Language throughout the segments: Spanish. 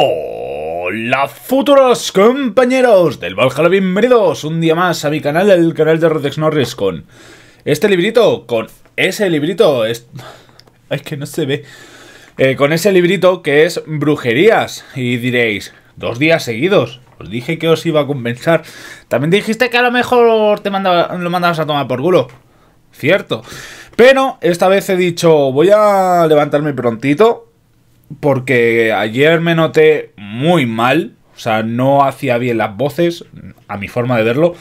Hola futuros compañeros del Valhalla, bienvenidos un día más a mi canal, el canal de Rodex Norris con este librito, con ese librito, es... Ay, que no se ve. Eh, con ese librito que es brujerías y diréis, dos días seguidos, os dije que os iba a compensar. También dijiste que a lo mejor te lo mandabas a tomar por culo, cierto. Pero esta vez he dicho, voy a levantarme prontito porque ayer me noté muy mal, o sea, no hacía bien las voces, a mi forma de verlo.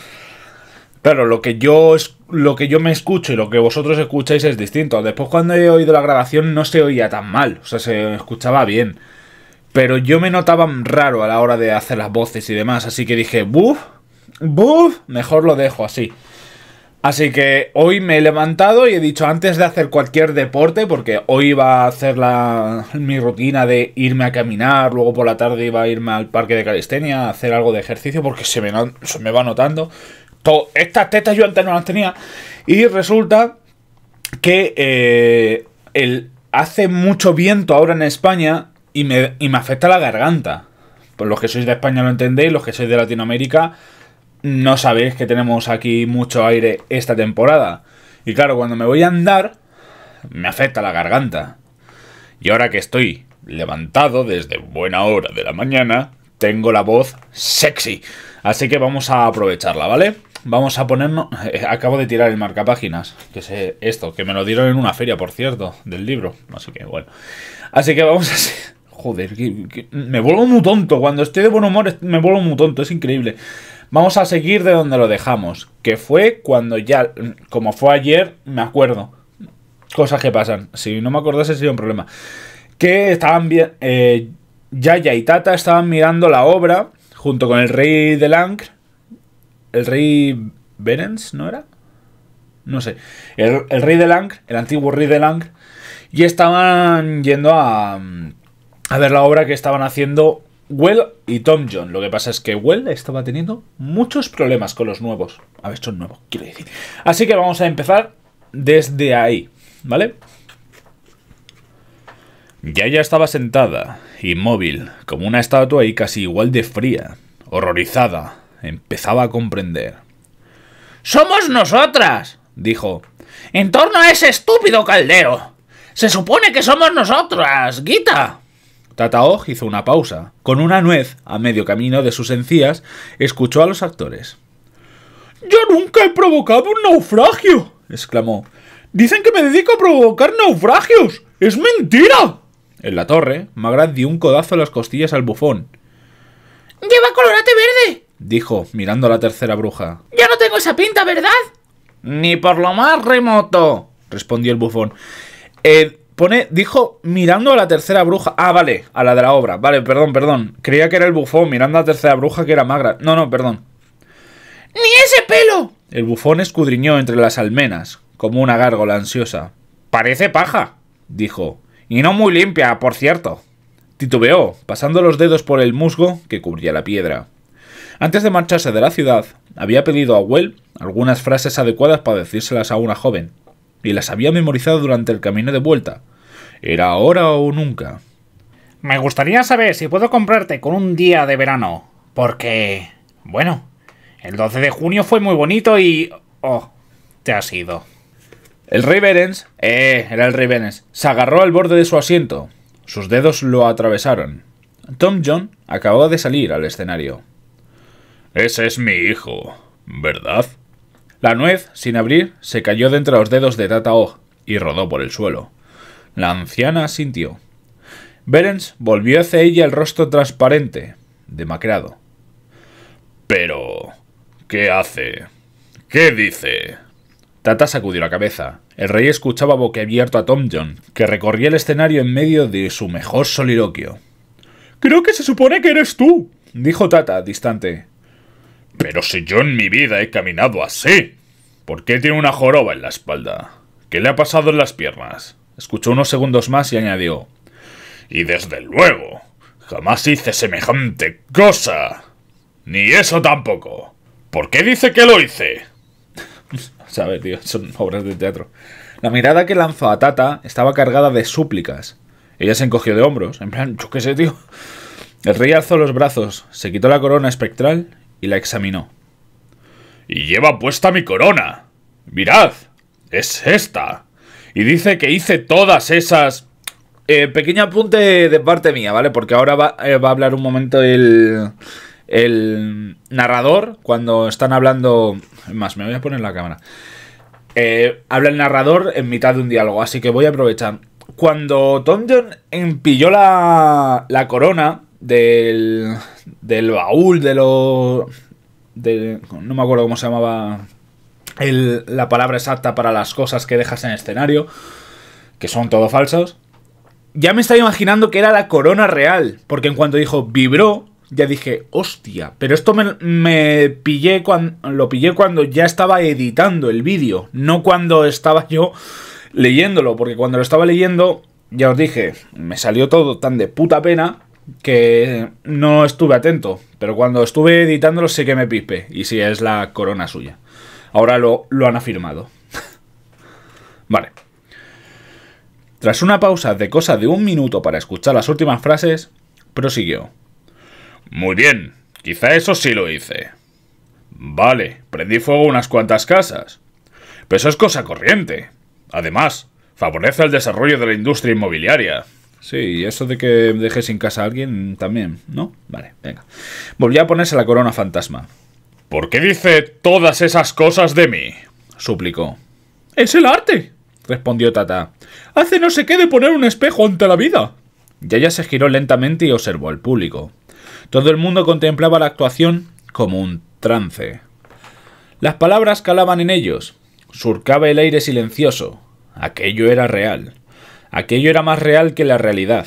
Pero lo que yo lo que yo me escucho y lo que vosotros escucháis es distinto. Después cuando he oído la grabación no se oía tan mal, o sea, se escuchaba bien. Pero yo me notaba raro a la hora de hacer las voces y demás, así que dije, "Buf, buf, mejor lo dejo así." Así que hoy me he levantado y he dicho antes de hacer cualquier deporte, porque hoy iba a hacer mi rutina de irme a caminar, luego por la tarde iba a irme al parque de calistenia a hacer algo de ejercicio, porque se me, va notando. estas tetas yo antes no las tenía. Y resulta que eh, hace mucho viento ahora en España y me, afecta la garganta. Por pues los que sois de España lo entendéis, los que sois de Latinoamérica no sabéis que tenemos aquí mucho aire esta temporada. Y claro, cuando me voy a andar, me afecta la garganta. Y ahora que estoy levantado desde buena hora de la mañana, tengo la voz sexy. Así que vamos a aprovecharla, ¿vale? Vamos a ponernos... Eh, acabo de tirar el marcapáginas, que es esto, que me lo dieron en una feria, por cierto, del libro. Así que bueno. Así que vamos a... Joder, me vuelvo muy tonto. Cuando estoy de buen humor me vuelvo muy tonto, es increíble. Vamos a seguir de donde lo dejamos, que fue cuando ya, como fue ayer, me acuerdo. Cosas que pasan. Si no me acordase sería un problema. Que estaban bien... ya eh, Yaya y Tata estaban mirando la obra junto con el rey de Lang, el rey Berens, ¿no era? No sé, el, rey de Lang, el antiguo rey de Lang, y estaban yendo a, mm, a ver la obra que estaban haciendo Well y Tom John. Lo que pasa es que Well estaba teniendo muchos problemas con los nuevos. A ver, son nuevos, quiero decir. Así que vamos a empezar desde ahí, ¿vale? Ya ya estaba sentada, inmóvil, como una estatua y casi igual de fría, horrorizada. Empezaba a comprender. ¡Somos nosotras! dijo. En torno a ese estúpido caldero. Se supone que somos nosotras, Guita. Tataog hizo una pausa. Con una nuez, a medio camino de sus encías, escuchó a los actores. Yo nunca he provocado un naufragio, exclamó. Dicen que me dedico a provocar naufragios. ¡Es mentira! En la torre, Magrat dio un codazo a las costillas al bufón. Lleva colorate verde, dijo, mirando a la tercera bruja. Ya no tengo esa pinta, ¿verdad? Ni por lo más remoto, respondió el bufón. Eh, Pone, dijo, mirando a la tercera bruja. Ah, vale, a la de la obra. Vale, perdón, perdón. Creía que era el bufón, mirando a la tercera bruja que era magra. No, no, perdón. ¡Ni ese pelo! El bufón escudriñó entre las almenas, como una gárgola ansiosa. Parece paja, dijo. Y no muy limpia, por cierto. Titubeó, pasando los dedos por el musgo que cubría la piedra. Antes de marcharse de la ciudad, había pedido a Well algunas frases adecuadas para decírselas a una joven y las había memorizado durante el camino de vuelta. Era ahora o nunca. Me gustaría saber si puedo comprarte con un día de verano, porque... Bueno, el 12 de junio fue muy bonito y... Oh, te has ido. El rey eh, era el rey se agarró al borde de su asiento. Sus dedos lo atravesaron. Tom John acababa de salir al escenario. Ese es mi hijo, ¿verdad? La nuez, sin abrir, se cayó de entre los dedos de Tata y rodó por el suelo. La anciana sintió. Berens volvió hacia ella el rostro transparente, demacrado. Pero... ¿Qué hace? ¿Qué dice? Tata sacudió la cabeza. El rey escuchaba boquiabierto a Tom John, que recorría el escenario en medio de su mejor soliloquio. Creo que se supone que eres tú, dijo Tata, distante. Pero si yo en mi vida he caminado así. ¿Por qué tiene una joroba en la espalda? ¿Qué le ha pasado en las piernas? Escuchó unos segundos más y añadió. Y desde luego, jamás hice semejante cosa. Ni eso tampoco. ¿Por qué dice que lo hice? Sabe, tío, son obras de teatro. La mirada que lanzó a Tata estaba cargada de súplicas. Ella se encogió de hombros, en plan, yo qué sé, tío. El rey alzó los brazos, se quitó la corona espectral y la examinó. Y lleva puesta mi corona. Mirad, es esta. Y dice que hice todas esas... Eh, pequeño apunte de parte mía, ¿vale? Porque ahora va, eh, a hablar un momento el, el narrador cuando están hablando... Más, me voy a poner la cámara. Eh, habla el narrador en mitad de un diálogo, así que voy a aprovechar. Cuando Tom John empilló la, la corona del, del baúl de los... De, no me acuerdo cómo se llamaba la palabra exacta para las cosas que dejas en escenario, que son todo falsos. Ya me estaba imaginando que era la corona real, porque en cuanto dijo vibró, ya dije, hostia, pero esto me, me pillé cuando, lo pillé cuando ya estaba editando el vídeo, no cuando estaba yo leyéndolo, porque cuando lo estaba leyendo, ya os dije, me salió todo tan de puta pena que no estuve atento, pero cuando estuve editándolo sé que me pipe, y si es la corona suya. Ahora lo, lo han afirmado. vale. Tras una pausa de cosa de un minuto para escuchar las últimas frases, prosiguió. Muy bien, quizá eso sí lo hice. Vale, prendí fuego unas cuantas casas. Pero eso es cosa corriente. Además, favorece el desarrollo de la industria inmobiliaria. Sí, y eso de que deje sin casa a alguien también, ¿no? Vale, venga. Volvió a ponerse la corona fantasma. ¿Por qué dice todas esas cosas de mí? suplicó. Es el arte, respondió Tata. Hace no sé qué de poner un espejo ante la vida. Yaya se giró lentamente y observó al público. Todo el mundo contemplaba la actuación como un trance. Las palabras calaban en ellos, surcaba el aire silencioso. Aquello era real. Aquello era más real que la realidad.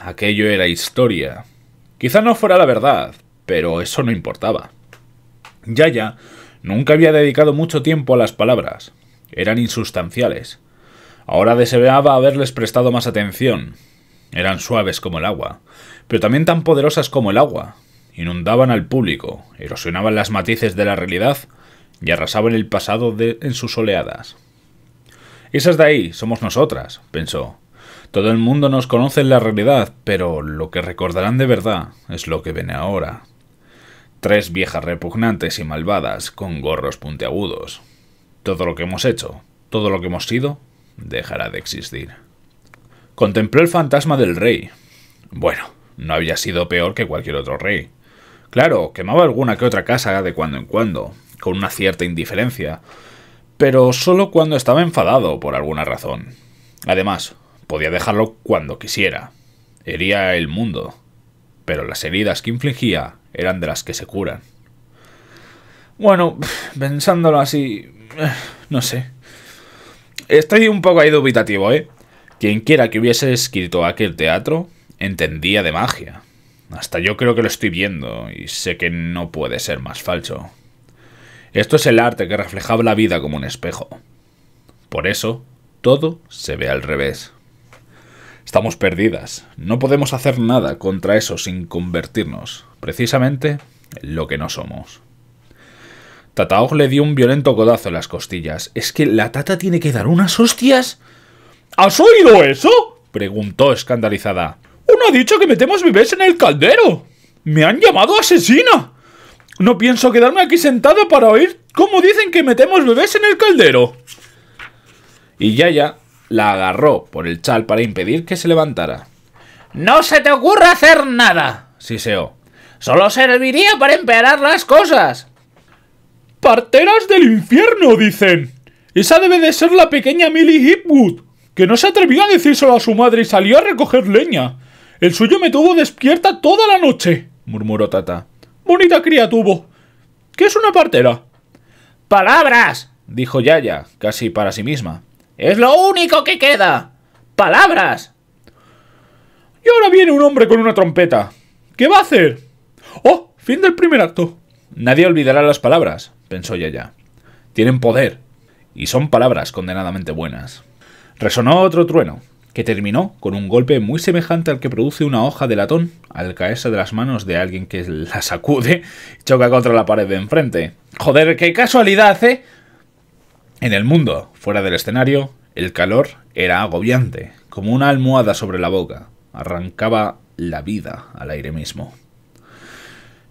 Aquello era historia. Quizá no fuera la verdad, pero eso no importaba. Yaya nunca había dedicado mucho tiempo a las palabras. Eran insustanciales. Ahora deseaba haberles prestado más atención. Eran suaves como el agua, pero también tan poderosas como el agua. Inundaban al público, erosionaban las matices de la realidad y arrasaban el pasado en sus oleadas. Esas de ahí somos nosotras, pensó. Todo el mundo nos conoce en la realidad, pero lo que recordarán de verdad es lo que viene ahora. Tres viejas repugnantes y malvadas con gorros puntiagudos. Todo lo que hemos hecho, todo lo que hemos sido, dejará de existir. Contempló el fantasma del rey. Bueno, no había sido peor que cualquier otro rey. Claro, quemaba alguna que otra casa de cuando en cuando, con una cierta indiferencia, pero solo cuando estaba enfadado por alguna razón. Además, Podía dejarlo cuando quisiera. Hería el mundo. Pero las heridas que infligía eran de las que se curan. Bueno, pensándolo así... Eh, no sé. Estoy un poco ahí dubitativo, ¿eh? Quien quiera que hubiese escrito aquel teatro, entendía de magia. Hasta yo creo que lo estoy viendo y sé que no puede ser más falso. Esto es el arte que reflejaba la vida como un espejo. Por eso, todo se ve al revés. Estamos perdidas. No podemos hacer nada contra eso sin convertirnos, precisamente, en lo que no somos. Tataog le dio un violento codazo en las costillas. ¿Es que la tata tiene que dar unas hostias? ¿Has oído eso? preguntó escandalizada. Uno ha dicho que metemos bebés en el caldero. Me han llamado asesina. No pienso quedarme aquí sentada para oír cómo dicen que metemos bebés en el caldero. Y ya ya la agarró por el chal para impedir que se levantara. ¡No se te ocurra hacer nada! siseó. Solo serviría para empeorar las cosas. Parteras del infierno, dicen. Esa debe de ser la pequeña Millie Hipwood, que no se atrevió a decírselo a su madre y salió a recoger leña. El suyo me tuvo despierta toda la noche, murmuró Tata. Bonita cría tuvo. ¿Qué es una partera? Palabras, dijo Yaya, casi para sí misma. Es lo único que queda. Palabras. Y ahora viene un hombre con una trompeta. ¿Qué va a hacer? Oh, fin del primer acto. Nadie olvidará las palabras, pensó Yaya. Tienen poder. Y son palabras condenadamente buenas. Resonó otro trueno, que terminó con un golpe muy semejante al que produce una hoja de latón al caerse de las manos de alguien que la sacude y choca contra la pared de enfrente. Joder, qué casualidad, ¿eh? En el mundo, fuera del escenario, el calor era agobiante, como una almohada sobre la boca. Arrancaba la vida al aire mismo.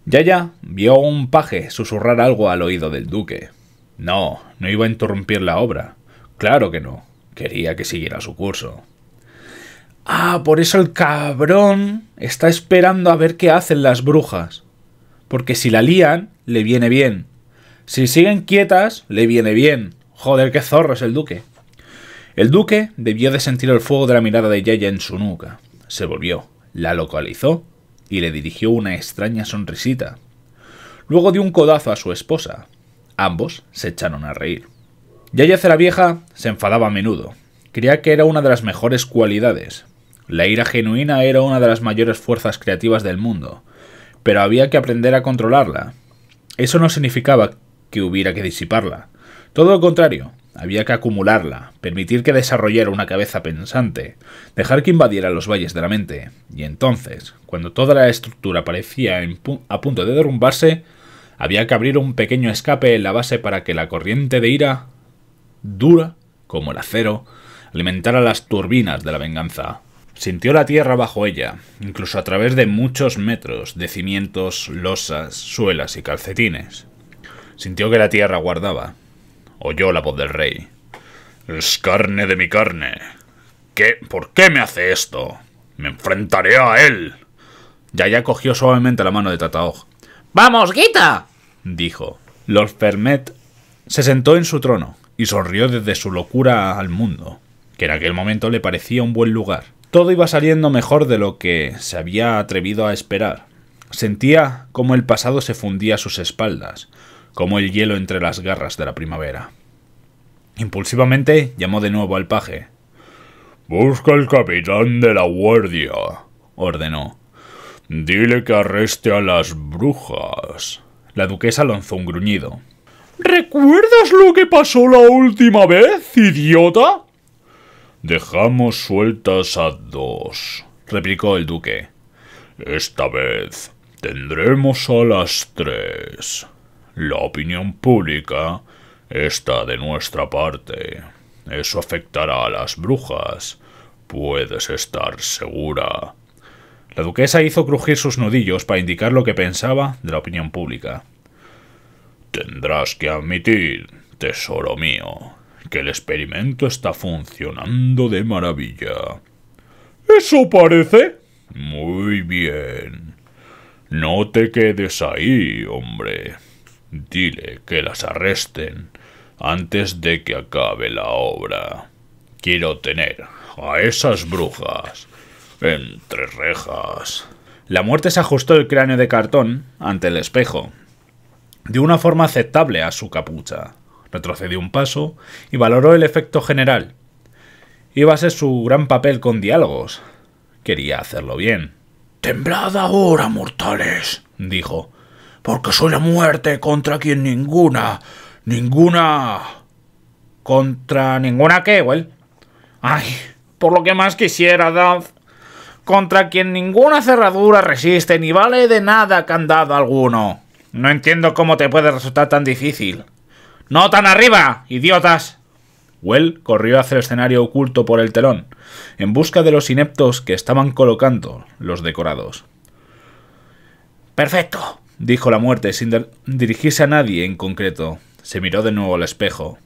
Ya, ya vio un paje susurrar algo al oído del duque. No, no iba a interrumpir la obra. Claro que no. Quería que siguiera su curso. Ah, por eso el cabrón está esperando a ver qué hacen las brujas. Porque si la lían, le viene bien. Si siguen quietas, le viene bien. Joder, qué zorro es el duque. El duque debió de sentir el fuego de la mirada de Yaya en su nuca. Se volvió, la localizó y le dirigió una extraña sonrisita. Luego dio un codazo a su esposa. Ambos se echaron a reír. Yaya la vieja se enfadaba a menudo. Creía que era una de las mejores cualidades. La ira genuina era una de las mayores fuerzas creativas del mundo, pero había que aprender a controlarla. Eso no significaba que hubiera que disiparla, todo lo contrario, había que acumularla, permitir que desarrollara una cabeza pensante, dejar que invadiera los valles de la mente, y entonces, cuando toda la estructura parecía a punto de derrumbarse, había que abrir un pequeño escape en la base para que la corriente de ira, dura como el acero, alimentara las turbinas de la venganza. Sintió la tierra bajo ella, incluso a través de muchos metros de cimientos, losas, suelas y calcetines. Sintió que la tierra guardaba, oyó la voz del rey. Es carne de mi carne. ¿Qué? ¿Por qué me hace esto? Me enfrentaré a él. Yaya cogió suavemente la mano de Tataog. ¡Vamos, Guita, dijo. Lord Fermet se sentó en su trono y sonrió desde su locura al mundo, que en aquel momento le parecía un buen lugar. Todo iba saliendo mejor de lo que se había atrevido a esperar. Sentía como el pasado se fundía a sus espaldas, como el hielo entre las garras de la primavera. Impulsivamente llamó de nuevo al paje. Busca al capitán de la guardia, ordenó. Dile que arreste a las brujas. La duquesa lanzó un gruñido. ¿Recuerdas lo que pasó la última vez, idiota? Dejamos sueltas a dos, replicó el duque. Esta vez tendremos a las tres la opinión pública está de nuestra parte. Eso afectará a las brujas. Puedes estar segura. La duquesa hizo crujir sus nudillos para indicar lo que pensaba de la opinión pública. Tendrás que admitir, tesoro mío, que el experimento está funcionando de maravilla. Eso parece. Muy bien. No te quedes ahí, hombre. Dile que las arresten antes de que acabe la obra. Quiero tener a esas brujas entre rejas. La muerte se ajustó el cráneo de cartón ante el espejo, de una forma aceptable a su capucha. Retrocedió un paso y valoró el efecto general. Iba a ser su gran papel con diálogos. Quería hacerlo bien. Temblad ahora, mortales, dijo porque soy la muerte contra quien ninguna, ninguna... ¿Contra ninguna qué, Well? Ay, por lo que más quisiera, dad Contra quien ninguna cerradura resiste ni vale de nada candado alguno. No entiendo cómo te puede resultar tan difícil. ¡No tan arriba, idiotas! Well corrió hacia el escenario oculto por el telón, en busca de los ineptos que estaban colocando los decorados. Perfecto, dijo la muerte sin dirigirse a nadie en concreto. Se miró de nuevo al espejo.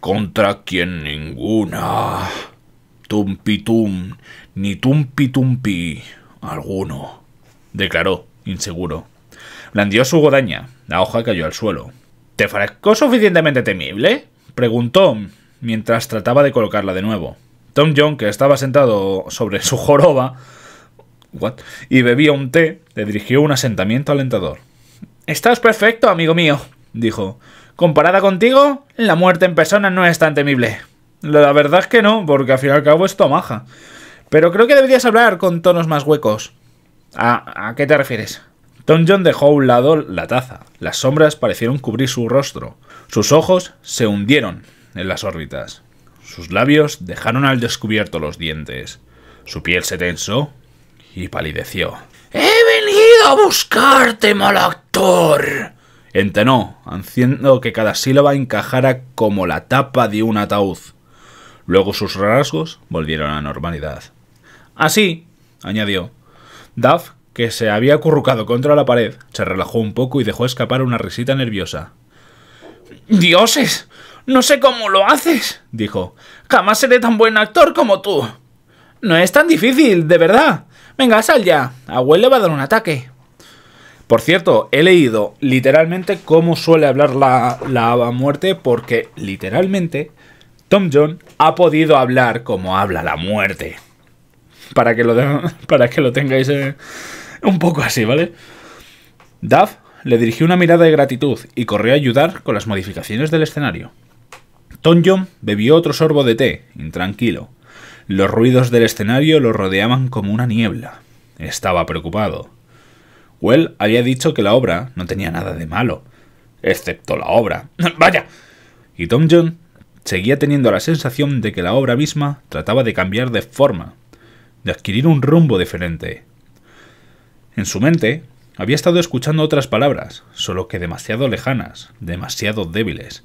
Contra quien ninguna. Tumpitum, ni tumpi alguno, declaró, inseguro. Blandió su godaña. La hoja cayó al suelo. ¿Te parezco suficientemente temible? preguntó mientras trataba de colocarla de nuevo. Tom John, que estaba sentado sobre su joroba, y bebía un té, le dirigió un asentamiento alentador. Estás perfecto, amigo mío, dijo. Comparada contigo, la muerte en persona no es tan temible. La verdad es que no, porque al fin y al cabo es tomaja. Pero creo que deberías hablar con tonos más huecos. ¿A, qué te refieres? Tom John dejó a un lado la taza. Las sombras parecieron cubrir su rostro. Sus ojos se hundieron en las órbitas. Sus labios dejaron al descubierto los dientes. Su piel se tensó y palideció. ¡He venido a buscarte, mal actor! Entenó, haciendo que cada sílaba encajara como la tapa de un ataúd. Luego sus rasgos volvieron a normalidad. Así, añadió. Duff, que se había acurrucado contra la pared, se relajó un poco y dejó escapar una risita nerviosa. ¡Dioses! No sé cómo lo haces, dijo. Jamás seré tan buen actor como tú. No es tan difícil, de verdad. Venga, sal ya. A le va a dar un ataque. Por cierto, he leído literalmente cómo suele hablar la, la muerte, porque literalmente Tom John ha podido hablar como habla la muerte. Para que lo, para que lo tengáis eh, un poco así, ¿vale? Duff le dirigió una mirada de gratitud y corrió a ayudar con las modificaciones del escenario. Tom John bebió otro sorbo de té, intranquilo. Los ruidos del escenario lo rodeaban como una niebla. Estaba preocupado. Well había dicho que la obra no tenía nada de malo, excepto la obra. ¡Vaya! Y Tom John seguía teniendo la sensación de que la obra misma trataba de cambiar de forma, de adquirir un rumbo diferente. En su mente había estado escuchando otras palabras, solo que demasiado lejanas, demasiado débiles,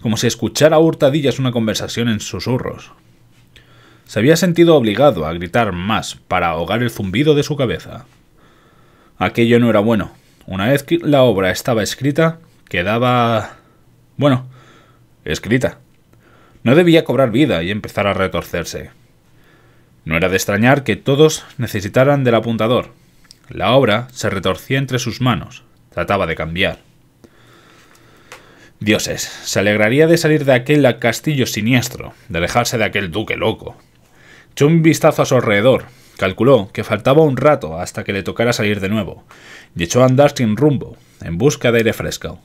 como si escuchara a hurtadillas una conversación en susurros, se había sentido obligado a gritar más para ahogar el zumbido de su cabeza. Aquello no era bueno. Una vez que la obra estaba escrita, quedaba... bueno, escrita. No debía cobrar vida y empezar a retorcerse. No era de extrañar que todos necesitaran del apuntador. La obra se retorcía entre sus manos. Trataba de cambiar. Dioses, se alegraría de salir de aquel castillo siniestro, de alejarse de aquel duque loco, Echó un vistazo a su alrededor, calculó que faltaba un rato hasta que le tocara salir de nuevo, y echó a andar sin rumbo, en busca de aire fresco.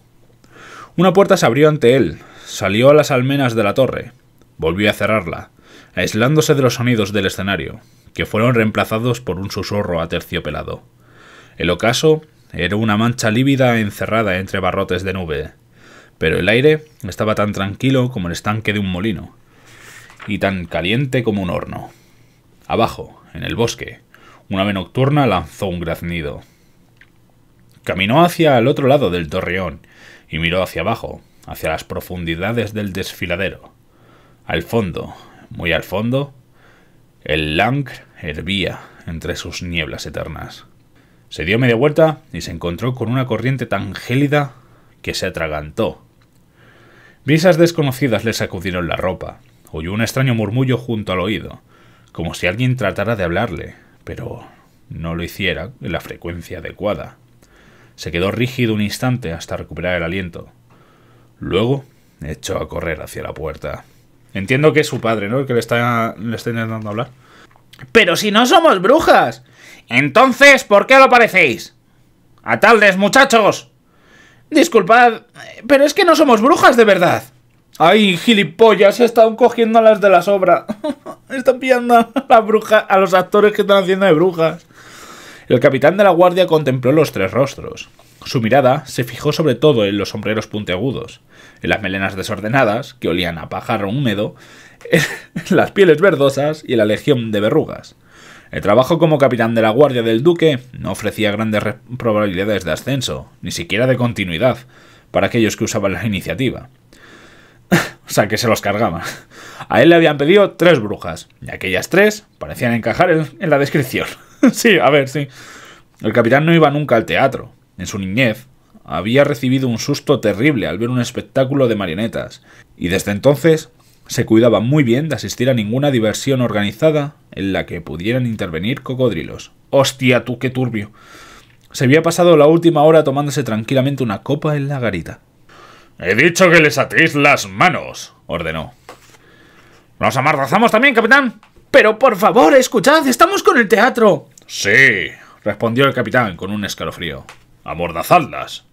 Una puerta se abrió ante él, salió a las almenas de la torre, volvió a cerrarla, aislándose de los sonidos del escenario, que fueron reemplazados por un susurro aterciopelado. El ocaso era una mancha lívida encerrada entre barrotes de nube, pero el aire estaba tan tranquilo como el estanque de un molino, y tan caliente como un horno. Abajo, en el bosque, un ave nocturna lanzó un graznido. Caminó hacia el otro lado del torreón y miró hacia abajo, hacia las profundidades del desfiladero. Al fondo, muy al fondo, el Lang hervía entre sus nieblas eternas. Se dio media vuelta y se encontró con una corriente tan gélida que se atragantó. Brisas desconocidas le sacudieron la ropa. Oyó un extraño murmullo junto al oído, como si alguien tratara de hablarle, pero no lo hiciera en la frecuencia adecuada. Se quedó rígido un instante hasta recuperar el aliento. Luego echó a correr hacia la puerta. Entiendo que es su padre, ¿no? El que le está, le está intentando hablar. Pero si no somos brujas. Entonces, ¿por qué lo parecéis? ¡Ataldes, muchachos! Disculpad, pero es que no somos brujas de verdad. ¡Ay, gilipollas! Se están cogiendo las de la sobra. Están pillando a a los actores que están haciendo de brujas. El capitán de la guardia contempló los tres rostros. Su mirada se fijó sobre todo en los sombreros puntiagudos, en las melenas desordenadas, que olían a pájaro húmedo, en las pieles verdosas y en la legión de verrugas. El trabajo como capitán de la guardia del duque no ofrecía grandes probabilidades de ascenso, ni siquiera de continuidad, para aquellos que usaban la iniciativa. o sea, que se los cargaba. A él le habían pedido tres brujas, y aquellas tres parecían encajar en, la descripción. sí, a ver, sí. El capitán no iba nunca al teatro. En su niñez, había recibido un susto terrible al ver un espectáculo de marionetas, y desde entonces se cuidaba muy bien de asistir a ninguna diversión organizada en la que pudieran intervenir cocodrilos. ¡Hostia, tú qué turbio! Se había pasado la última hora tomándose tranquilamente una copa en la garita. He dicho que les atéis las manos, ordenó. ¿Nos amordazamos también, capitán? Pero por favor, escuchad, estamos con el teatro. Sí, respondió el capitán con un escalofrío. Amordazadlas.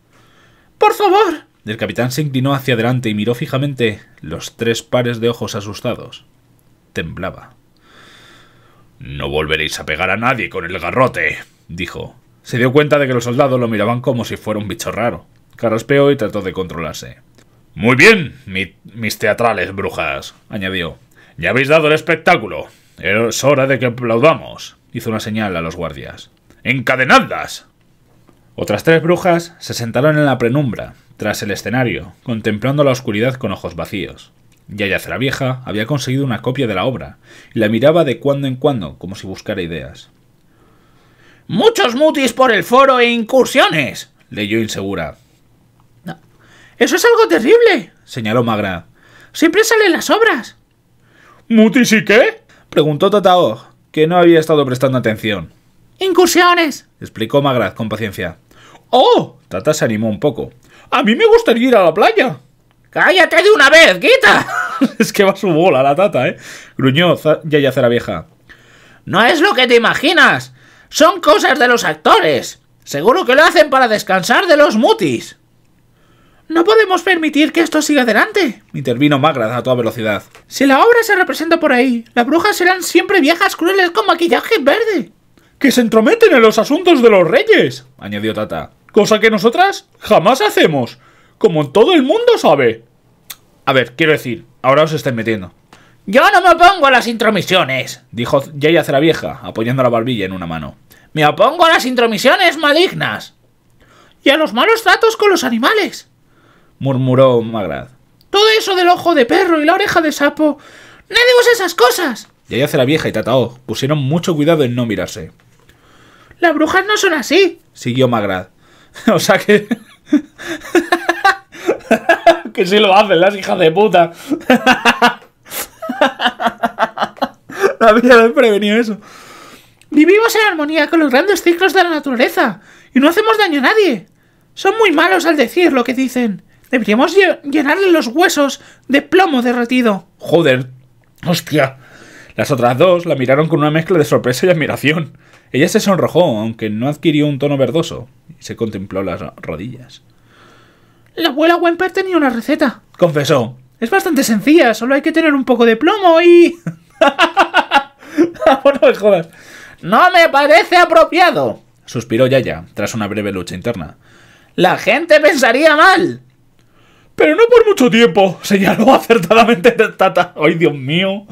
Por favor. El capitán se inclinó hacia adelante y miró fijamente los tres pares de ojos asustados. Temblaba. No volveréis a pegar a nadie con el garrote, dijo. Se dio cuenta de que los soldados lo miraban como si fuera un bicho raro carraspeó y trató de controlarse. Muy bien, mis teatrales brujas, añadió. Ya habéis dado el espectáculo. Es hora de que aplaudamos. Hizo una señal a los guardias. ¡Encadenadlas! Otras tres brujas se sentaron en la penumbra, tras el escenario, contemplando la oscuridad con ojos vacíos. Yaya la Vieja había conseguido una copia de la obra y la miraba de cuando en cuando como si buscara ideas. Muchos mutis por el foro e incursiones, leyó insegura. Eso es algo terrible, señaló Magra. Siempre salen las obras. ¿Mutis y qué? preguntó Tatao, que no había estado prestando atención. Incursiones, explicó Magra con paciencia. ¡Oh! Tata se animó un poco. A mí me gustaría ir a la playa. ¡Cállate de una vez, quita! es que va su bola la tata, ¿eh? Gruñó la vieja. No es lo que te imaginas. Son cosas de los actores. Seguro que lo hacen para descansar de los mutis. No podemos permitir que esto siga adelante, intervino Magrat a toda velocidad. Si la obra se representa por ahí, las brujas serán siempre viejas crueles con maquillaje verde. Que se entrometen en los asuntos de los reyes, añadió Tata. Cosa que nosotras jamás hacemos, como todo el mundo sabe. A ver, quiero decir, ahora os estáis metiendo. Yo no me opongo a las intromisiones, dijo Yaya vieja, apoyando la barbilla en una mano. Me opongo a las intromisiones malignas. Y a los malos tratos con los animales murmuró Magrad. Todo eso del ojo de perro y la oreja de sapo. Nadie usa esas cosas. Y hace la vieja y Tatao oh, pusieron mucho cuidado en no mirarse. Las brujas no son así, siguió Magrad. o sea que... que sí lo hacen las hijas de puta. había prevenido eso. Vivimos en armonía con los grandes ciclos de la naturaleza y no hacemos daño a nadie. Son muy malos al decir lo que dicen. Deberíamos llenarle los huesos de plomo derretido. Joder. Hostia. Las otras dos la miraron con una mezcla de sorpresa y admiración. Ella se sonrojó, aunque no adquirió un tono verdoso, y se contempló las rodillas. La abuela Wemper tenía una receta, confesó. Es bastante sencilla, solo hay que tener un poco de plomo y... Ah, no me No me parece apropiado, suspiró Yaya, tras una breve lucha interna. La gente pensaría mal. Pero no por mucho tiempo, señaló acertadamente Tata. ¡Ay, Dios mío!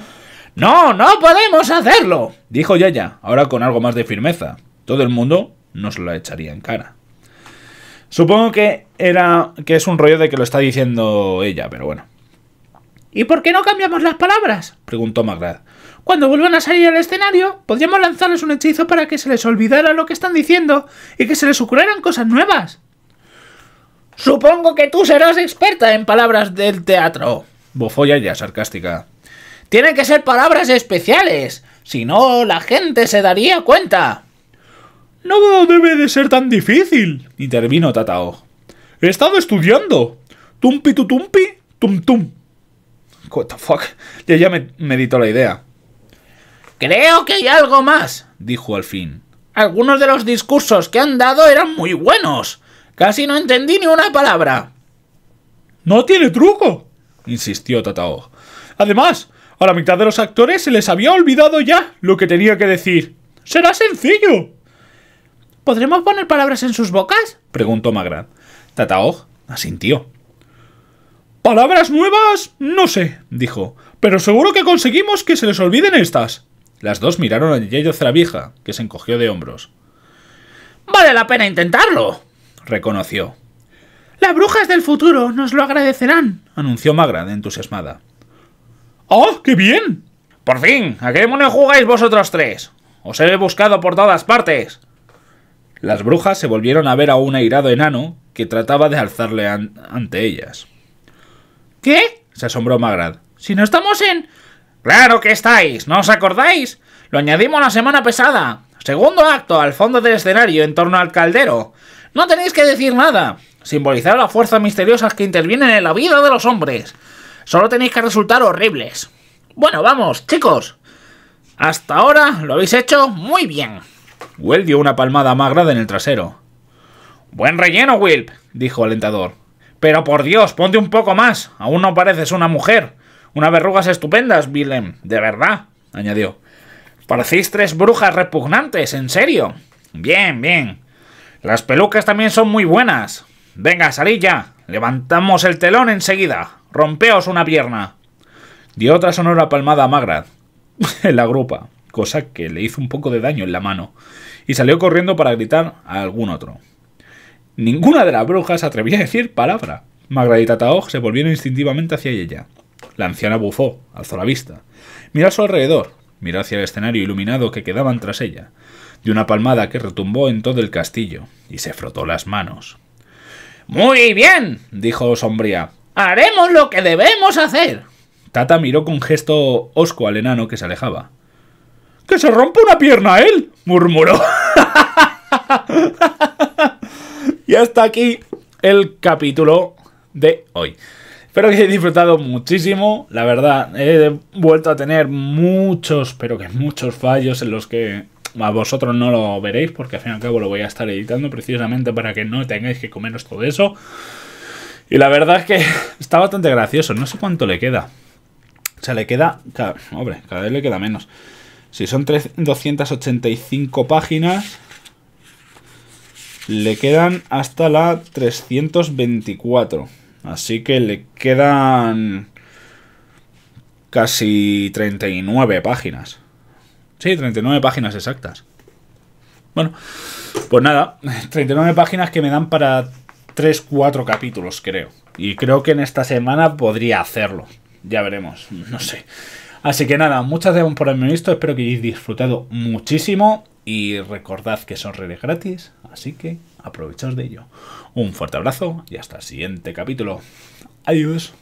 No, no podemos hacerlo, dijo Yaya, ahora con algo más de firmeza. Todo el mundo nos lo echaría en cara. Supongo que era que es un rollo de que lo está diciendo ella, pero bueno. ¿Y por qué no cambiamos las palabras? preguntó Magrad. Cuando vuelvan a salir al escenario, podríamos lanzarles un hechizo para que se les olvidara lo que están diciendo y que se les ocurrieran cosas nuevas. Supongo que tú serás experta en palabras del teatro. Bofolla ya sarcástica. Tienen que ser palabras especiales. Si no, la gente se daría cuenta. No debe de ser tan difícil, intervino Tatao. He estado estudiando. Tumpi tu tumpi, tum tum. What the fuck? Ya ya me meditó la idea. Creo que hay algo más, dijo al fin. Algunos de los discursos que han dado eran muy buenos. Casi no entendí ni una palabra. No tiene truco, insistió Tatao. Además, a la mitad de los actores se les había olvidado ya lo que tenía que decir. Será sencillo. ¿Podremos poner palabras en sus bocas? preguntó Magrat. Tataog asintió. Palabras nuevas, no sé, dijo, pero seguro que conseguimos que se les olviden estas. Las dos miraron a Yeyo Zravija, que se encogió de hombros. Vale la pena intentarlo, reconoció. Las brujas del futuro nos lo agradecerán, anunció Magrad entusiasmada. ¡Oh, qué bien! Por fin, ¿a qué demonio jugáis vosotros tres? Os he buscado por todas partes. Las brujas se volvieron a ver a un airado enano que trataba de alzarle ante ellas. ¿Qué? se asombró Magrad. Si no estamos en... Claro que estáis, ¿no os acordáis? Lo añadimos la semana pesada. Segundo acto, al fondo del escenario, en torno al caldero. No tenéis que decir nada. Simbolizar las fuerzas misteriosas que intervienen en la vida de los hombres. Solo tenéis que resultar horribles. Bueno, vamos, chicos. Hasta ahora lo habéis hecho muy bien. Will dio una palmada magra en el trasero. Buen relleno, Will, dijo alentador. Pero por Dios, ponte un poco más. Aún no pareces una mujer. Unas verrugas estupendas, Willem. De verdad, añadió. Parecís tres brujas repugnantes, en serio. Bien, bien. Las pelucas también son muy buenas. Venga, salilla. ya. Levantamos el telón enseguida. Rompeos una pierna. Dio otra sonora palmada a Magrad en la grupa, cosa que le hizo un poco de daño en la mano, y salió corriendo para gritar a algún otro. Ninguna de las brujas atrevía a decir palabra. Magrat y Tataog se volvieron instintivamente hacia ella. La anciana bufó, alzó la vista, miró a su alrededor, miró hacia el escenario iluminado que quedaban tras ella, de una palmada que retumbó en todo el castillo, y se frotó las manos. Muy bien, dijo Sombría. Haremos lo que debemos hacer. Tata miró con gesto osco al enano que se alejaba. ¡Que se rompa una pierna él! murmuró. y hasta aquí el capítulo de hoy. Espero que hayáis disfrutado muchísimo. La verdad, he vuelto a tener muchos, pero que muchos fallos en los que a vosotros no lo veréis porque al fin y al cabo lo voy a estar editando precisamente para que no tengáis que comeros todo eso. Y la verdad es que está bastante gracioso, no sé cuánto le queda. O sea, le queda, hombre, cada vez le queda menos. Si son 285 páginas, le quedan hasta la 324. Así que le quedan casi 39 páginas. Sí, 39 páginas exactas. Bueno, pues nada, 39 páginas que me dan para 3, 4 capítulos, creo. Y creo que en esta semana podría hacerlo. Ya veremos, no sé. Así que nada, muchas gracias por haberme visto. Espero que hayáis disfrutado muchísimo. Y recordad que son redes gratis, así que aprovechaos de ello. Un fuerte abrazo y hasta el siguiente capítulo. Adiós.